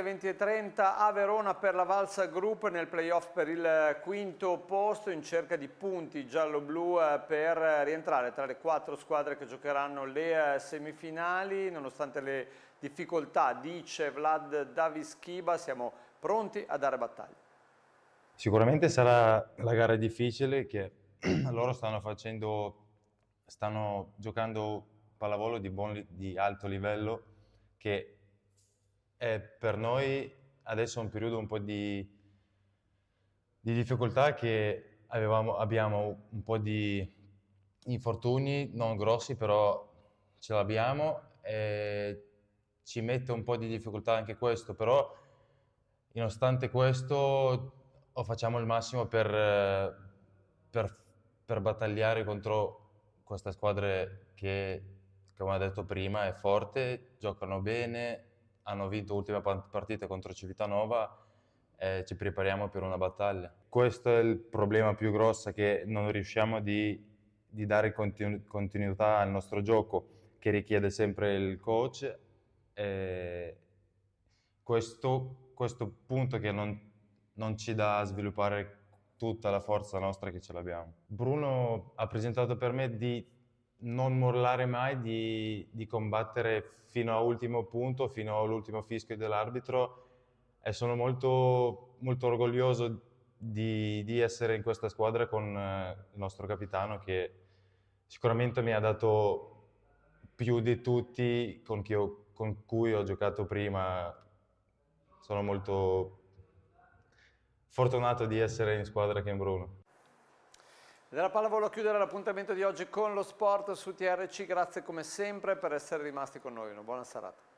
alle 20.30 a Verona per la Valsa Group nel playoff per il eh, quinto posto in cerca di punti giallo-blu eh, per eh, rientrare tra le quattro squadre che giocheranno le semifinali. Nonostante le difficoltà, dice Vlad Davischiba, siamo pronti a dare battaglia. Sicuramente sarà la gara difficile che loro stanno facendo, stanno giocando pallavolo di, buon, di alto livello che e per noi adesso è un periodo un po' di, di difficoltà che avevamo, abbiamo un po' di infortuni, non grossi, però ce l'abbiamo e ci mette un po' di difficoltà anche questo, però nonostante questo facciamo il massimo per, per, per battagliare contro questa squadra che, come ho detto prima, è forte, giocano bene, hanno vinto l'ultima partita contro Civitanova eh, ci prepariamo per una battaglia. Questo è il problema più grosso che non riusciamo di, di dare continu- continuità al nostro gioco che richiede sempre il coach. Eh, questo, questo, punto che non, non ci dà a sviluppare tutta la forza nostra che ce l'abbiamo. Bruno ha presentato per me di non mollare mai di, di combattere fino all'ultimo punto, fino all'ultimo fischio dell'arbitro e sono molto, molto orgoglioso di, di, essere in questa squadra con eh, il nostro capitano che sicuramente mi ha dato più di tutti con, ho, con cui ho giocato prima. Sono molto fortunato di essere in squadra che in Bruno. Della pallavolo a chiudere l'appuntamento di oggi con lo sport su TRC, grazie come sempre per essere rimasti con noi, una buona serata.